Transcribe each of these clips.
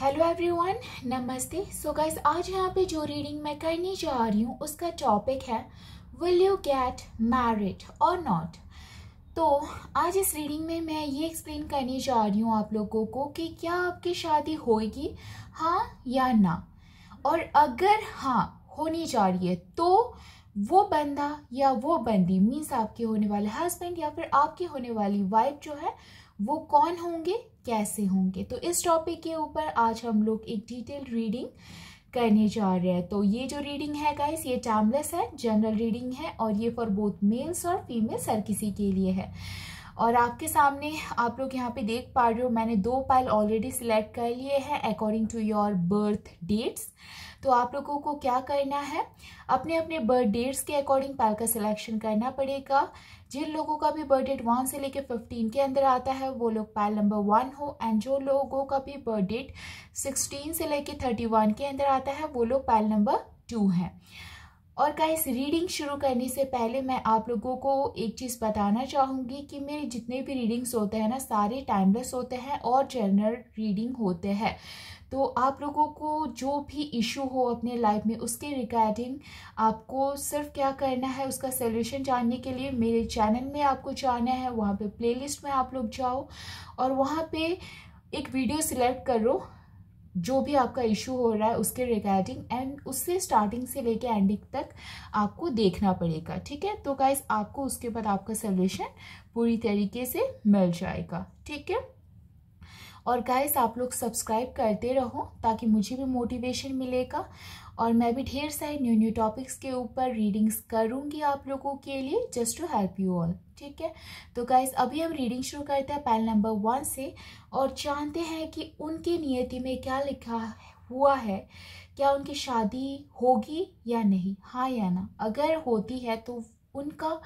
hello everyone नमस्ते so guys आज यहाँ पे जो रीडिंग मैं करने जा रही हूँ उसका टॉपिक है विल यू गेट मैरिड और नॉट तो आज इस रीडिंग में मैं ये एक्सप्लेन करने जा रही हूँ आप लोगों को कि क्या आपकी शादी होएगी हाँ या ना और अगर हाँ होनी जा रही है तो वो बंदा या वो बंदी मीन्स आपके होने वाले हस्बैंड या फिर आपकी होने वाली वाइफ जो है वो कौन होंगे कैसे होंगे तो इस टॉपिक के ऊपर आज हम लोग एक डिटेल रीडिंग करने जा रहे हैं तो ये जो रीडिंग है गाइस ये टैमलेस है जनरल रीडिंग है और ये फॉर बोथ मेल्स और फीमेल्स हर किसी के लिए है और आपके सामने आप लोग यहाँ पे देख पा रहे हो मैंने दो पाइल ऑलरेडी सिलेक्ट कर लिए हैं according to your birth dates तो आप लोगों को क्या करना है अपने अपने बर्थ डेट्स के अकॉर्डिंग पाइल का सिलेक्शन करना पड़ेगा जिन लोगों का भी बर्थ डेट वन से लेकर फिफ्टीन के अंदर आता है वो लोग पाइल नंबर वन हो एंड जो लोगों का भी बर्थ डेट सिक्सटीन से लेकर थर्टी वन के अंदर आता है वो लोग पाइल नंबर टू हैं और का रीडिंग शुरू करने से पहले मैं आप लोगों को एक चीज़ बताना चाहूँगी कि मेरे जितने भी रीडिंग्स होते हैं ना सारे टाइमलेस होते हैं और जनरल रीडिंग होते हैं तो आप लोगों को जो भी इशू हो अपने लाइफ में उसके रिगार्डिंग आपको सिर्फ क्या करना है उसका सोल्यूशन जानने के लिए मेरे चैनल में आपको जाना है वहाँ पर प्ले में आप लोग जाओ और वहाँ पर एक वीडियो सिलेक्ट करो जो भी आपका इशू हो रहा है उसके रिगार्डिंग एंड उससे स्टार्टिंग से लेके एंडिंग तक आपको देखना पड़ेगा ठीक है तो गाइज आपको उसके बाद आपका सोल्यूशन पूरी तरीके से मिल जाएगा ठीक है और गाइस आप लोग सब्सक्राइब करते रहो ताकि मुझे भी मोटिवेशन मिलेगा और मैं भी ढेर सारे न्यू न्यू टॉपिक्स के ऊपर रीडिंग्स करूँगी आप लोगों के लिए just to help you all ठीक है तो गाइज अभी हम रीडिंग शुरू करते हैं पैल नंबर वन से और जानते हैं कि उनकी नियति में क्या लिखा हुआ है क्या उनकी शादी होगी या नहीं हाँ या ना अगर होती है तो उनका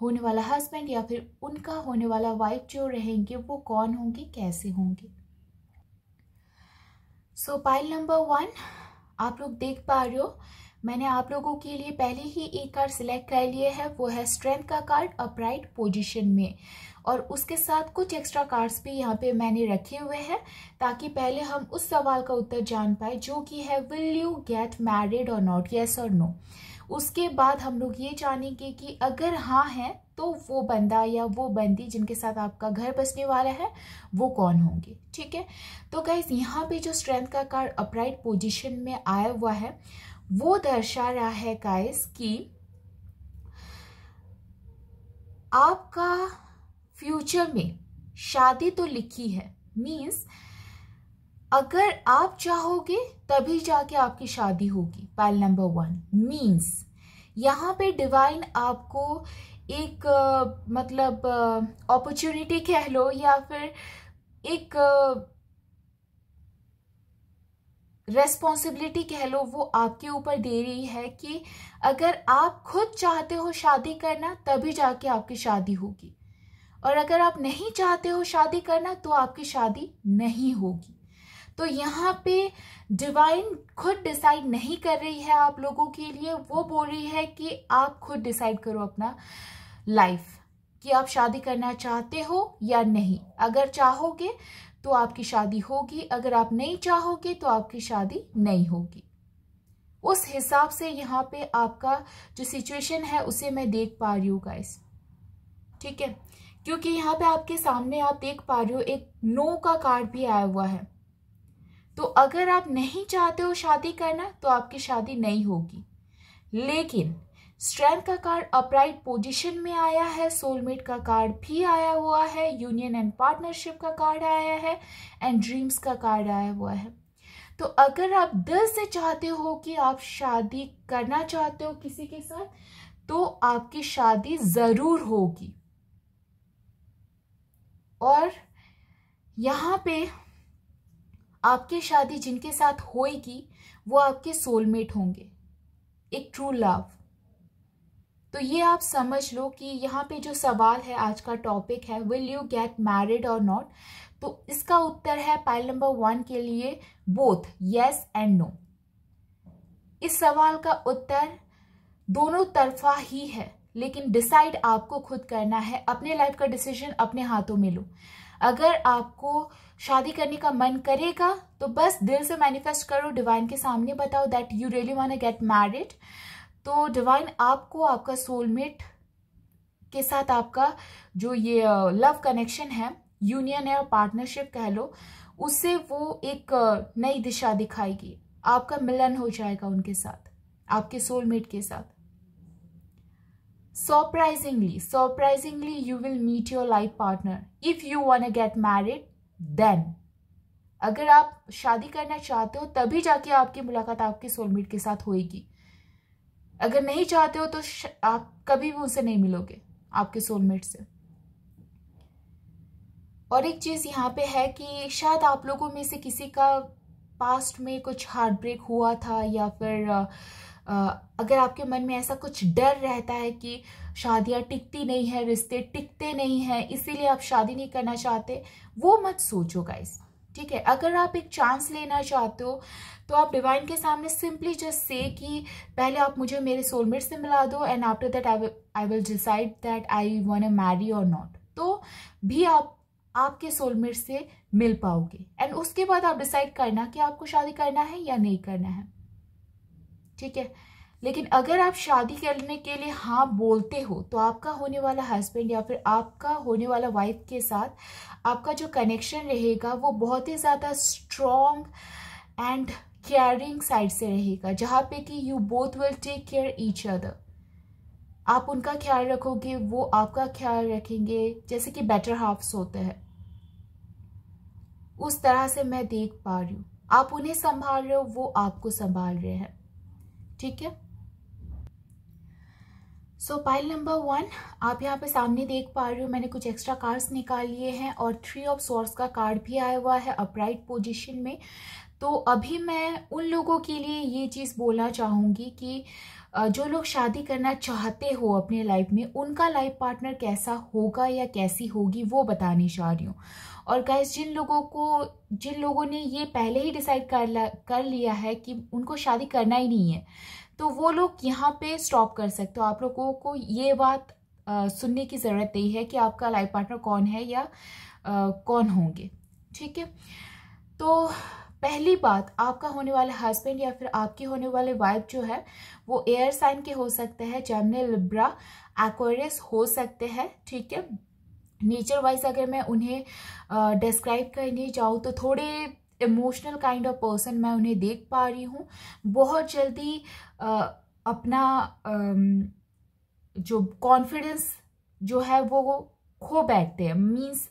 होने वाला हस्बैंड या फिर उनका होने वाला वाइफ जो रहेंगे वो कौन होंगे कैसे होंगे सो पाइल नंबर वन आप लोग देख पा रहे हो मैंने आप लोगों के लिए पहले ही एक कार्ड सिलेक्ट कर लिए है वो है स्ट्रेंथ का कार्ड अपराइट पोजीशन में और उसके साथ कुछ एक्स्ट्रा कार्ड्स भी यहाँ पे मैंने रखे हुए हैं ताकि पहले हम उस सवाल का उत्तर जान पाए जो कि है विल यू गेट मैरिड और नॉट येस और नो उसके बाद हम लोग ये जानेंगे कि अगर हाँ है तो वो बंदा या वो बंदी जिनके साथ आपका घर बसने वाला है वो कौन होंगे ठीक है तो गाइज यहाँ पे जो स्ट्रेंथ का कार्ड अपराइट पोजिशन में आया हुआ है वो दर्शा रहा है गाइस कि आपका फ्यूचर में शादी तो लिखी है मीन्स अगर आप चाहोगे तभी जाके आपकी शादी होगी पाइल नंबर वन मीन्स यहाँ पे डिवाइन आपको एक मतलब अपॉर्चुनिटी कह लो या फिर एक रेस्पॉन्सिबिलिटी कह लो वो आपके ऊपर दे रही है कि अगर आप खुद चाहते हो शादी करना तभी जाके आपकी शादी होगी और अगर आप नहीं चाहते हो शादी करना तो आपकी शादी नहीं होगी तो यहाँ पे डिवाइन खुद डिसाइड नहीं कर रही है आप लोगों के लिए वो बोल रही है कि आप खुद डिसाइड करो अपना लाइफ कि आप शादी करना चाहते हो या नहीं अगर चाहोगे तो आपकी शादी होगी अगर आप नहीं चाहोगे तो आपकी शादी नहीं होगी उस हिसाब से यहाँ पे आपका जो सिचुएशन है उसे मैं देख पा रही हूँ गाइस ठीक है क्योंकि यहाँ पे आपके सामने आप देख पा रहे हो एक नो का कार्ड भी आया हुआ है तो अगर आप नहीं चाहते हो शादी करना तो आपकी शादी नहीं होगी लेकिन स्ट्रेंथ का कार्ड अपराइट पोजीशन में आया है सोलमेट का कार्ड भी आया हुआ है यूनियन एंड पार्टनरशिप का कार्ड आया है एंड ड्रीम्स का कार्ड आया हुआ है तो अगर आप दिल से चाहते हो कि आप शादी करना चाहते हो किसी के साथ तो आपकी शादी ज़रूर होगी और यहाँ पे आपकी शादी जिनके साथ होएगी वो आपके सोलमेट होंगे एक ट्रू लव तो ये आप समझ लो कि यहाँ पे जो सवाल है आज का टॉपिक है विल यू गेट मैरिड और नॉट तो इसका उत्तर है पाइल नंबर वन के लिए बोथ यस एंड नो इस सवाल का उत्तर दोनों तरफा ही है लेकिन डिसाइड आपको खुद करना है अपने लाइफ का डिसीजन अपने हाथों में लो अगर आपको शादी करने का मन करेगा तो बस दिल से मैनिफेस्ट करो डिवाइन के सामने बताओ that you really want get married तो डिवाइन आपको आपका सोलमेट के साथ आपका जो ये लव कनेक्शन है यूनियन है और पार्टनरशिप कह लो उससे वो एक नई दिशा दिखाएगी आपका मिलन हो जाएगा उनके साथ आपके सोलमेट के साथ surprisingly surprisingly you will meet your life partner if you want to get married then अगर आप शादी करना चाहते हो तभी जाके आपकी मुलाकात आपके सोलमेट के साथ होएगी अगर नहीं चाहते हो तो आप कभी भी उसे नहीं मिलोगे आपके सोलमेट से और एक चीज़ यहाँ पे है कि शायद आप लोगों में से किसी का पास्ट में कुछ हार्ट ब्रेक हुआ था या फिर आ, अगर आपके मन में ऐसा कुछ डर रहता है कि शादियाँ टिकती नहीं है रिश्ते टिकते नहीं हैं इसीलिए आप शादी नहीं करना चाहते वो मत सोचो गाइस ठीक है अगर आप एक चांस लेना चाहते हो तो आप डिवाइन के सामने सिंपली जस्ट से कि पहले आप मुझे मेरे सोलमेट से मिला दो and after that I I will decide that I want marry और नॉट तो भी आप आपके सोलमेट से मिल पाओगे एंड उसके बाद आप डिसाइड करना कि आपको शादी करना है या नहीं करना है ठीक है लेकिन अगर आप शादी करने के लिए हाँ बोलते हो तो आपका होने वाला हस्बैंड या फिर आपका होने वाला वाइफ के साथ आपका जो कनेक्शन रहेगा वो बहुत ही ज़्यादा स्ट्रॉन्ग एंड केयरिंग साइड से रहेगा जहाँ पे कि you both will take care each other आप उनका ख्याल रखोगे वो आपका ख्याल रखेंगे जैसे कि बेटर हाफ्स होते हैं उस तरह से मैं देख पा रही हूँ आप उन्हें संभाल रहे हो वो आपको संभाल रहे हैं ठीक है सो पाइल नंबर वन आप यहाँ पे सामने देख पा रहे हो मैंने कुछ एक्स्ट्रा कार्ड्स निकाल लिए हैं और थ्री ऑफ सोर्स का कार्ड भी आया हुआ है अपराइट पोजिशन में तो अभी मैं उन लोगों के लिए ये चीज़ बोलना चाहूँगी कि जो लोग शादी करना चाहते हो अपने लाइफ में उनका लाइफ पार्टनर कैसा होगा या कैसी होगी वो बताने चाह रही हूँ और गैस जिन लोगों को जिन लोगों ने ये पहले ही डिसाइड कर ला कर लिया है कि उनको शादी करना ही नहीं है तो वो लोग यहाँ पे स्टॉप कर सकते हो आप लोगों को ये बात आ, सुनने की ज़रूरत नहीं है कि आपका लाइफ पार्टनर कौन है या आ, कौन होंगे ठीक है तो पहली बात आपका होने वाले हस्बैंड या फिर आपके होने वाले वाइफ जो है वो एयर साइन के हो सकते हैं जमने लिब्रा एक्वेरियस हो सकते हैं ठीक है नेचर वाइज अगर मैं उन्हें डिस्क्राइब करने जाऊँ तो थोड़े इमोशनल काइंड ऑफ पर्सन मैं उन्हें देख पा रही हूँ बहुत जल्दी आ, अपना आ, जो कॉन्फिडेंस जो है वो खो बैठते हैं मीन्स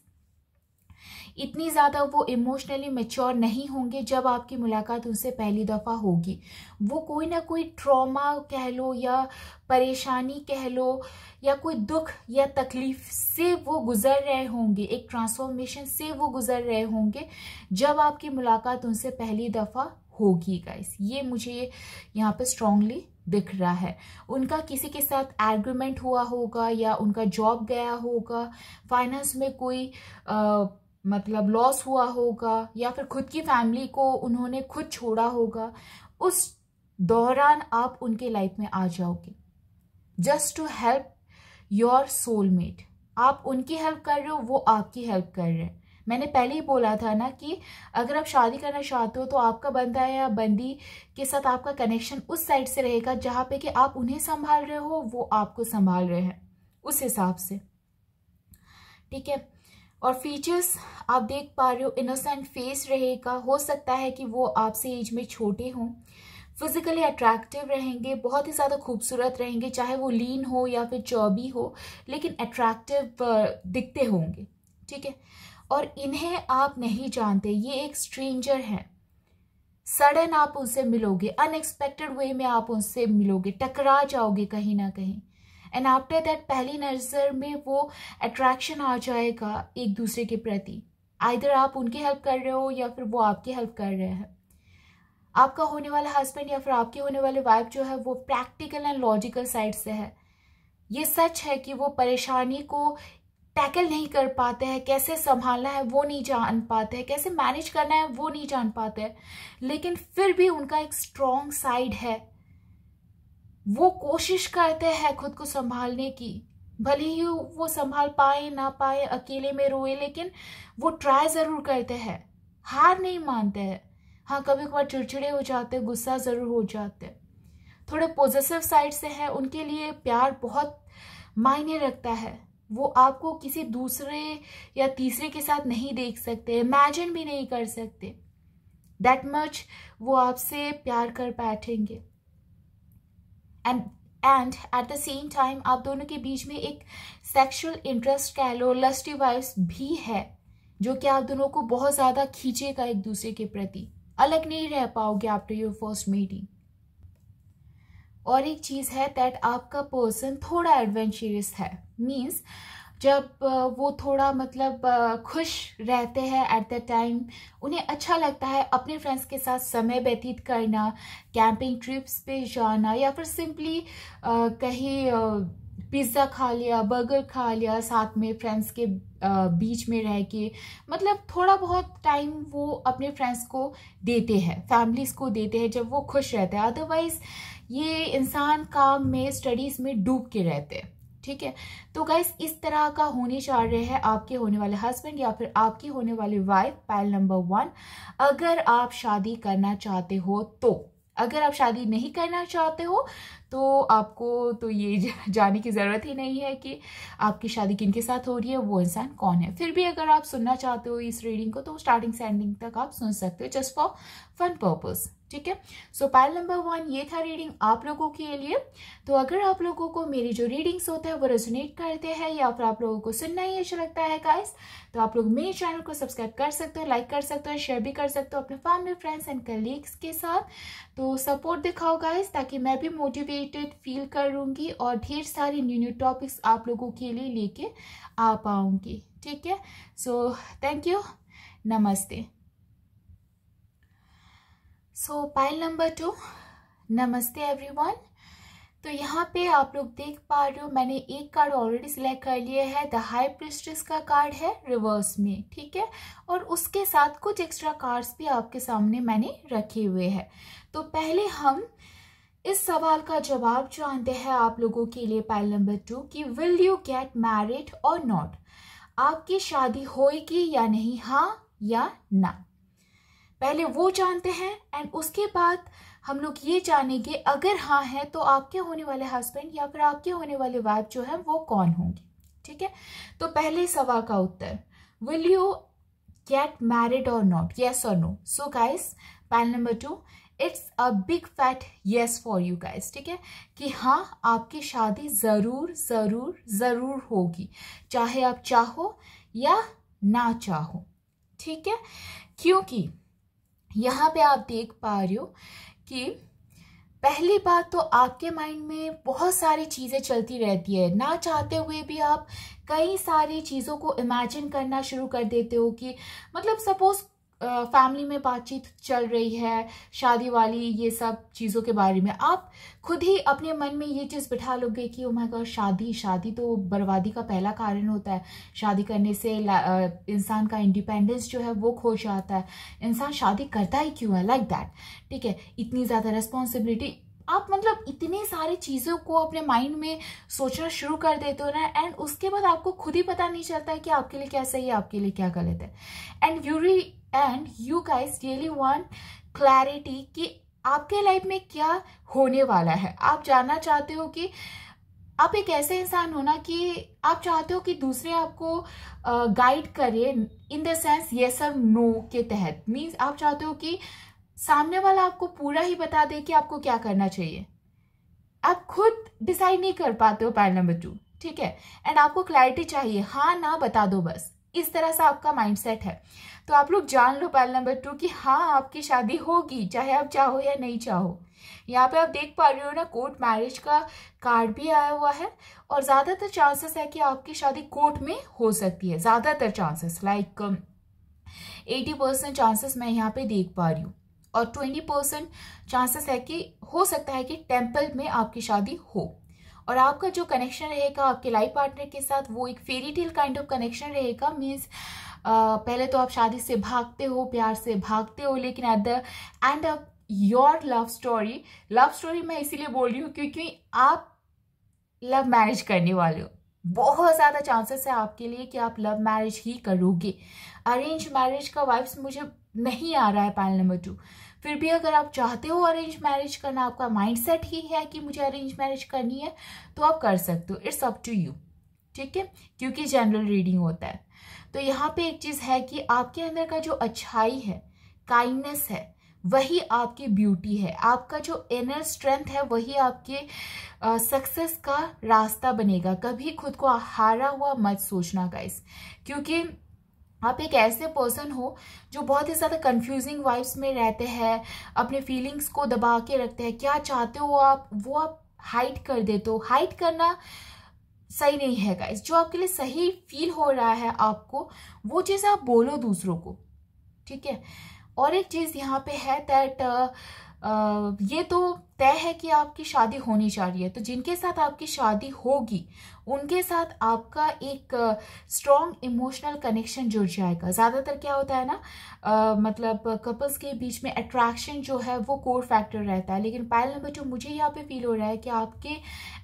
इतनी ज़्यादा वो इमोशनली मेच्योर नहीं होंगे जब आपकी मुलाकात उनसे पहली दफ़ा होगी वो कोई ना कोई ट्रॉमा कह लो या परेशानी कह लो या कोई दुख या तकलीफ से वो गुजर रहे होंगे एक ट्रांसफॉर्मेशन से वो गुजर रहे होंगे जब आपकी मुलाकात उनसे पहली दफ़ा होगी गाइस ये मुझे यहाँ पर स्ट्रांगली दिख रहा है उनका किसी के साथ एग्रीमेंट हुआ होगा या उनका जॉब गया होगा फाइनेंस में कोई आ, मतलब लॉस हुआ होगा या फिर खुद की फैमिली को उन्होंने खुद छोड़ा होगा उस दौरान आप उनके लाइफ में आ जाओगे just to help your soulmate आप उनकी हेल्प कर रहे हो वो आपकी हेल्प कर रहे हैं मैंने पहले ही बोला था ना कि अगर आप शादी करना चाहते हो तो आपका बंदा या बंदी के साथ आपका कनेक्शन उस साइड से रहेगा जहाँ पे कि आप उन्हें संभाल रहे हो वो आपको संभाल रहे हैं उस हिसाब से ठीक है और फीचर्स आप देख पा रहे हो इनोसेंट फेस रहेगा हो सकता है कि वो आपसे एज में छोटे हों फिजिकली अट्रैक्टिव रहेंगे बहुत ही ज़्यादा खूबसूरत रहेंगे चाहे वो लीन हो या फिर चौबी हो लेकिन अट्रैक्टिव दिखते होंगे ठीक है और इन्हें आप नहीं जानते ये एक स्ट्रेंजर है सडन आप उनसे मिलोगे अनएक्सपेक्टेड वे में आप उनसे मिलोगे टकरा जाओगे कहीं ना कहीं एंड आफ्टर दैट पहली नज़र में वो अट्रैक्शन आ जाएगा एक दूसरे के प्रति आइधर आप उनकी हेल्प कर रहे हो या फिर वो आपकी हेल्प कर रहे हैं आपका होने वाला हस्बैंड या फिर आपके होने वाले वाइफ जो है वो प्रैक्टिकल एंड लॉजिकल साइड से है ये सच है कि वो परेशानी को टैकल नहीं कर पाते हैं कैसे संभालना है वो नहीं जान पाते हैं कैसे मैनेज करना है वो नहीं जान पाते हैं लेकिन फिर भी उनका एक स्ट्रॉन्ग साइड है वो कोशिश करते हैं खुद को संभालने की भले ही वो संभाल पाए ना पाए अकेले में रोए लेकिन वो ट्राई ज़रूर करते हैं हार नहीं मानते हैं हाँ कभी कभार चिड़चिड़े हो जाते गुस्सा ज़रूर हो जाते थोड़े पॉजिटिव साइड से हैं उनके लिए प्यार बहुत मायने रखता है वो आपको किसी दूसरे या तीसरे के साथ नहीं देख सकते इमेजिन भी नहीं कर सकते दैट मच वो आपसे प्यार कर बैठेंगे and and at the same time आप दोनों के बीच में एक सेक्शुअल इंटरेस्ट कह लो लस्टी वाइफ भी है जो कि आप दोनों को बहुत ज़्यादा खींचेगा एक दूसरे के प्रति अलग नहीं रह पाओगे आफ्टर योर फर्स्ट मीटिंग और एक चीज़ है दैट आपका पर्सन थोड़ा एडवेंचरस है मीन्स जब वो थोड़ा मतलब खुश रहते हैं एट द टाइम उन्हें अच्छा लगता है अपने फ्रेंड्स के साथ समय व्यतीत करना कैंपिंग ट्रिप्स पे जाना या फिर सिंपली कहीं पिज़्ज़ा खा लिया बर्गर खा लिया साथ में फ्रेंड्स के बीच में रह के मतलब थोड़ा बहुत टाइम वो अपने फ्रेंड्स को देते हैं फैमिलीज़ को देते हैं जब वो खुश रहते हैं अदरवाइज़ ये इंसान काम में स्टडीज़ में डूब के रहते हैं ठीक है तो गाइस इस तरह का होने जा रहे हैं आपके होने वाले हस्बैंड या फिर आपकी होने वाली वाइफ पैल नंबर वन अगर आप शादी करना चाहते हो तो अगर आप शादी नहीं करना चाहते हो तो आपको तो ये जाने की ज़रूरत ही नहीं है कि आपकी शादी किन के साथ हो रही है वो इंसान कौन है फिर भी अगर आप सुनना चाहते हो इस रीडिंग को तो स्टार्टिंग से एंडिंग तक आप सुन सकते हो जस्ट फॉर फन पर्पज़ ठीक है सो पायल नंबर वन ये था रीडिंग आप लोगों के लिए तो अगर आप लोगों को मेरी जो रीडिंग्स होते हैं वो रेजोनेट करते हैं या फिर आप लोगों को सुनना ही अच्छा लगता है गाइस तो आप लोग मेरे चैनल को सब्सक्राइब कर सकते हो लाइक कर सकते हो शेयर भी कर सकते हो अपने फैमिली फ्रेंड्स एंड कलीग्स के साथ तो सपोर्ट दिखाओ गाइस ताकि मैं भी मोटिवेटेड फील करूँगी और ढेर सारे न्यू न्यू टॉपिक्स आप लोगों के लिए लेके आ पाऊँगी ठीक है सो थैंक यू नमस्ते सो पाइल नंबर टू नमस्ते एवरीवन तो यहाँ पे आप लोग देख पा रहे हो मैंने एक कार्ड ऑलरेडी सिलेक्ट कर लिया है द हाई प्रिस्टेस का कार्ड है रिवर्स में ठीक है और उसके साथ कुछ एक्स्ट्रा कार्ड्स भी आपके सामने मैंने रखे हुए हैं तो पहले हम इस सवाल का जवाब जानते हैं आप लोगों के लिए पाइल नंबर टू कि विल यू गेट मैरिड और नॉट आपकी शादी होएगी या नहीं हाँ या ना पहले वो जानते हैं एंड उसके बाद हम लोग ये जानेंगे अगर हाँ है तो आपके होने वाले हस्बैंड या फिर आपके होने वाले वाइफ जो है वो कौन होंगे ठीक है तो पहले सवाल का उत्तर विल यू गेट मैरिड और नॉट येस और no so guys pile number two it's a big fat yes for you guys ठीक है कि हाँ आपकी शादी ज़रूर ज़रूर ज़रूर होगी चाहे आप चाहो या ना चाहो ठीक है क्योंकि यहाँ पे आप देख पा रहे हो कि पहली बात तो आपके माइंड में बहुत सारी चीज़ें चलती रहती है ना चाहते हुए भी आप कई सारी चीज़ों को इमेजिन करना शुरू कर देते हो कि मतलब सपोज़ फैमिली में बातचीत चल रही है शादी वाली ये सब चीज़ों के बारे में आप खुद ही अपने मन में ये चीज़ बिठा लोगे कि ओ माय गॉड शादी शादी तो बर्बादी का पहला कारण होता है शादी करने से इंसान का इंडिपेंडेंस जो है वो खो जाता है इंसान शादी करता ही क्यों है लाइक दैट ठीक है इतनी ज़्यादा रिस्पॉन्सिबिलिटी आप मतलब इतनी सारी चीज़ों को अपने माइंड में सोचना शुरू कर देते हो ना एंड उसके बाद आपको खुद ही पता नहीं चलता है कि आपके लिए क्या सही है आपके लिए क्या गलत है एंड यू री and you guys really want clarity कि आपके लाइफ में क्या होने वाला है आप जानना चाहते हो कि आप एक ऐसे इंसान हो ना कि आप चाहते हो कि दूसरे आपको गाइड करे इन द सेंस येस सब नो के तहत मीन्स आप चाहते हो कि सामने वाला आपको पूरा ही बता दे कि आपको क्या करना चाहिए आप खुद डिसाइड नहीं कर पाते हो पैर नंबर टू ठीक है एंड आपको क्लैरिटी चाहिए हाँ ना बता दो बस इस तरह से आपका माइंडसेट है तो आप लोग जान लो पहल नंबर टू कि हाँ आपकी शादी होगी चाहे आप चाहो या नहीं चाहो यहाँ पे आप देख पा रहे हो ना कोर्ट मैरिज का कार्ड भी आया हुआ है और ज़्यादातर चांसेस है कि आपकी शादी कोर्ट में हो सकती है ज़्यादातर chances like eighty percent chances मैं यहाँ पे देख पा रही हूँ और ट्वेंटी परसेंट चांसेस है कि हो सकता है कि टेम्पल में आपकी शादी हो और आपका जो कनेक्शन रहेगा आपके लाइफ पार्टनर के साथ वो एक fairy tale kind of connection रहेगा मीन्स पहले तो आप शादी से भागते हो प्यार से भागते हो लेकिन at the end of your love story love story मैं इसीलिए बोल रही हूँ क्योंकि आप लव मैरिज करने वाले हो बहुत ज़्यादा चांसेस है आपके लिए कि आप लव मैरिज ही करोगे अरेंज मैरिज का वाइब्स मुझे नहीं आ रहा है पैनल नंबर टू फिर भी अगर आप चाहते हो अरेंज मैरिज करना आपका माइंडसेट ही है कि मुझे अरेंज मैरिज करनी है तो आप कर सकते हो इट्स अप टू यू ठीक है क्योंकि जनरल रीडिंग होता है तो यहाँ पे एक चीज़ है कि आपके अंदर का जो अच्छाई है काइंडनेस है वही आपकी ब्यूटी है आपका जो इनर स्ट्रेंथ है वही आपके सक्सेस का रास्ता बनेगा कभी खुद को हारा हुआ मत सोचना गाइस क्योंकि आप एक ऐसे पर्सन हो जो बहुत ही ज़्यादा कंफ्यूजिंग वाइब्स में रहते हैं अपने फीलिंग्स को दबा के रखते हैं क्या चाहते हो आप वो आप हाइट कर देते हो हाइट करना सही नहीं है गाइस जो आपके लिए सही फील हो रहा है आपको वो चीज़ आप बोलो दूसरों को ठीक है और एक चीज़ यहाँ पे है दैट ये तो तय है कि आपकी शादी होनी चाहिए तो जिनके साथ आपकी शादी होगी उनके साथ आपका एक स्ट्रॉन्ग इमोशनल कनेक्शन जुड़ जाएगा ज़्यादातर क्या होता है ना आ, मतलब कपल्स के बीच में अट्रैक्शन जो है वो कोर फैक्टर रहता है लेकिन पायल नंबर टू मुझे यहाँ पे फील हो रहा है कि आपके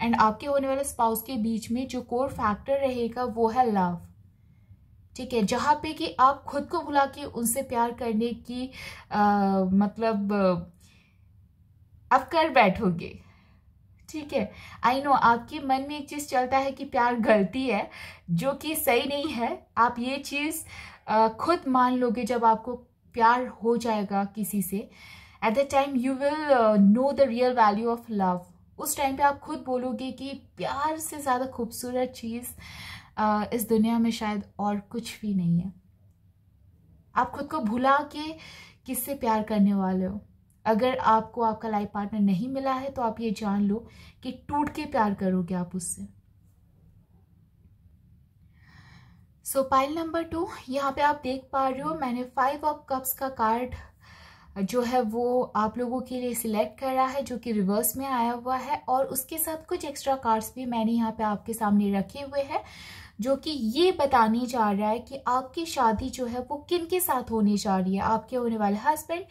एंड आपके होने वाले स्पाउस के बीच में जो कोर फैक्टर रहेगा वो है लव ठीक है जहाँ पे कि आप खुद को बुला के उनसे प्यार करने की आ, मतलब आप कर बैठोगे ठीक है आई नो आपके मन में एक चीज़ चलता है कि प्यार गलती है जो कि सही नहीं है आप ये चीज़ खुद मान लोगे जब आपको प्यार हो जाएगा किसी से at the time you will know the real value of love उस टाइम पे आप खुद बोलोगे कि प्यार से ज़्यादा खूबसूरत चीज़ इस दुनिया में शायद और कुछ भी नहीं है आप खुद को भुला के किससे प्यार करने वाले हो अगर आपको आपका लाइफ पार्टनर नहीं मिला है तो आप ये जान लो कि टूट के प्यार करोगे आप उससे सो पाइल नंबर टू यहाँ पे आप देख पा रहे हो मैंने फाइव ऑफ कप्स का कार्ड जो है वो आप लोगों के लिए सिलेक्ट करा है जो कि रिवर्स में आया हुआ है और उसके साथ कुछ एक्स्ट्रा कार्ड्स भी मैंने यहाँ पे आपके सामने रखे हुए हैं जो कि ये बताने जा रहा है कि आपकी शादी जो है वो किन के साथ होने जा रही है आपके होने वाले हस्बैंड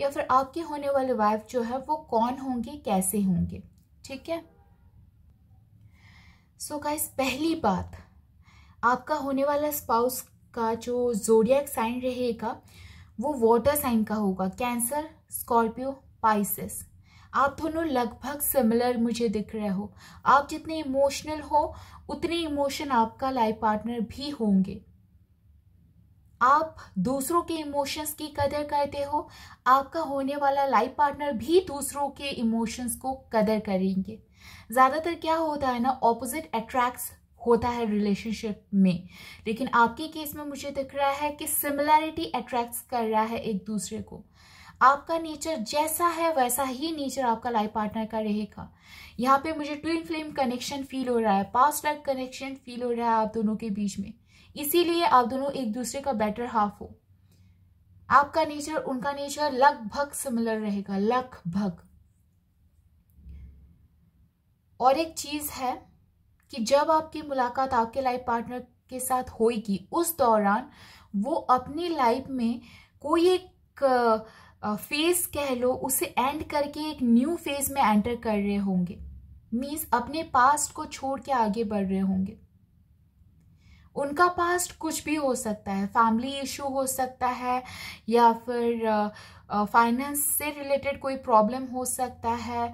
या फिर आपके होने वाले वाइफ जो है वो कौन होंगे कैसे होंगे ठीक है सो so गाइस पहली बात आपका होने वाला स्पाउस का जो जोडियक साइन रहेगा वो वाटर साइन का होगा कैंसर स्कॉर्पियो पाइसिस आप दोनों लगभग सिमिलर मुझे दिख रहे हो आप जितने इमोशनल हो उतने इमोशन आपका लाइफ पार्टनर भी होंगे आप दूसरों के इमोशंस की कदर करते हो आपका होने वाला लाइफ पार्टनर भी दूसरों के इमोशंस को कदर करेंगे ज़्यादातर क्या होता है ना ऑपोजिट अट्रैक्ट्स होता है रिलेशनशिप में लेकिन आपके केस में मुझे दिख रहा है कि सिमिलैरिटी अट्रैक्ट्स कर रहा है एक दूसरे को आपका नेचर जैसा है वैसा ही नेचर आपका लाइफ पार्टनर का रहेगा यहाँ पे मुझे ट्विन फ्लेम कनेक्शन फील हो रहा है पास्ट लाइफ कनेक्शन फील हो रहा है आप दोनों के बीच में इसीलिए आप दोनों एक दूसरे का बेटर हाफ हो आपका नेचर उनका नेचर लगभग सिमिलर रहेगा लगभग और एक चीज है कि जब आपकी मुलाकात आपके लाइफ पार्टनर के साथ होगी उस दौरान वो अपनी लाइफ में कोई एक फेज कह लो उसे एंड करके एक न्यू फेज में एंटर कर रहे होंगे मीन्स अपने पास्ट को छोड़ के आगे बढ़ रहे होंगे उनका पास्ट कुछ भी हो सकता है फैमिली इशू हो सकता है या फिर फाइनेंस से रिलेटेड कोई प्रॉब्लम हो सकता है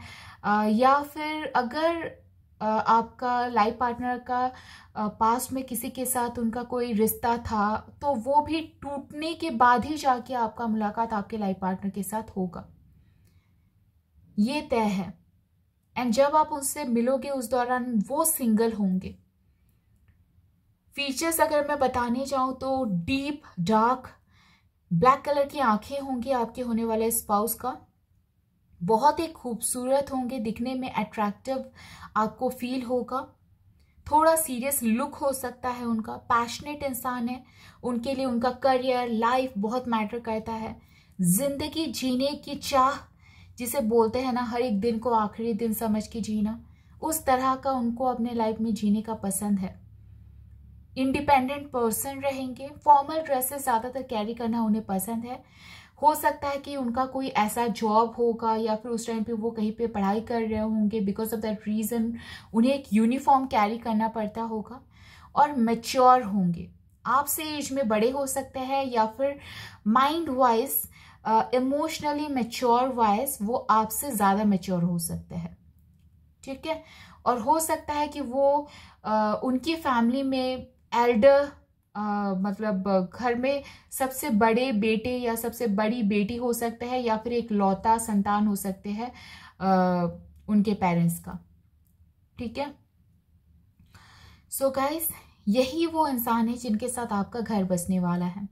या फिर अगर आपका लाइफ पार्टनर का पास्ट में किसी के साथ उनका कोई रिश्ता था तो वो भी टूटने के बाद ही जाके आपका मुलाकात आपके लाइफ पार्टनर के साथ होगा ये तय है एंड जब आप उनसे मिलोगे उस दौरान वो सिंगल होंगे फीचर्स अगर मैं बताने जाऊं तो डीप डार्क ब्लैक कलर की आंखें होंगी आपके होने वाले स्पाउस का बहुत ही खूबसूरत होंगे दिखने में अट्रैक्टिव आपको फील होगा थोड़ा सीरियस लुक हो सकता है उनका पैशनेट इंसान है उनके लिए उनका करियर लाइफ बहुत मैटर करता है जिंदगी जीने की चाह जिसे बोलते हैं ना हर एक दिन को आखिरी दिन समझ के जीना उस तरह का उनको अपने लाइफ में जीने का पसंद है इंडिपेंडेंट पर्सन रहेंगे फॉर्मल ड्रेसेस ज़्यादातर कैरी करना उन्हें पसंद है हो सकता है कि उनका कोई ऐसा जॉब होगा या फिर उस टाइम पे वो कहीं पे पढ़ाई कर रहे होंगे बिकॉज ऑफ दैट रीज़न उन्हें एक यूनिफॉर्म कैरी करना पड़ता होगा और मेच्योर होंगे आपसे एज में बड़े हो सकते हैं या फिर mind wise emotionally mature wise वो आपसे ज़्यादा मेच्योर हो सकते हैं ठीक है और हो सकता है कि वो uh, उनकी फैमिली में एल्डर आ, मतलब घर में सबसे बड़े बेटे या सबसे बड़ी बेटी हो सकते हैं या फिर एक लौता संतान हो सकते हैं उनके पेरेंट्स का ठीक है सो so गाइस यही वो इंसान है जिनके साथ आपका घर बसने वाला है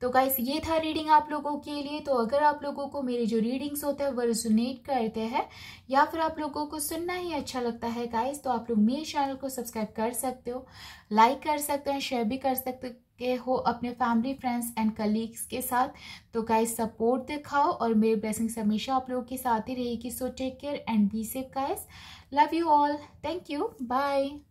तो गाइस ये था रीडिंग आप लोगों के लिए तो अगर आप लोगों को मेरे जो रीडिंग्स होते हैं वो रेजोनेट करते हैं या फिर आप लोगों को सुनना ही अच्छा लगता है गाइस तो आप लोग मेरे चैनल को सब्सक्राइब कर सकते हो लाइक कर सकते हो शेयर भी कर सकते के हो अपने फैमिली फ्रेंड्स एंड कलीग्स के साथ तो गाइस सपोर्ट दिखाओ और मेरी ब्लेसिंग्स हमेशा आप लोगों के साथ ही रहेगी so take care and be safe guys love you all thank you bye